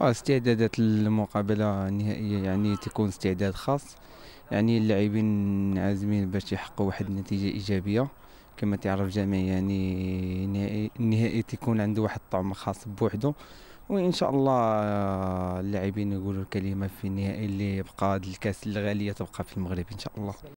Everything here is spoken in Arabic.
آه، استعدادات المقابله النهائيه يعني تكون استعداد خاص يعني اللاعبين عازمين باش يحققوا واحد النتيجه ايجابيه كما تعرف الجميع يعني النهائي تكون عنده واحد الطعم خاص بوحده وان شاء الله آه، اللاعبين يقولوا الكلمه في النهائي اللي يبقى الكاس الغاليه تبقى في المغرب ان شاء الله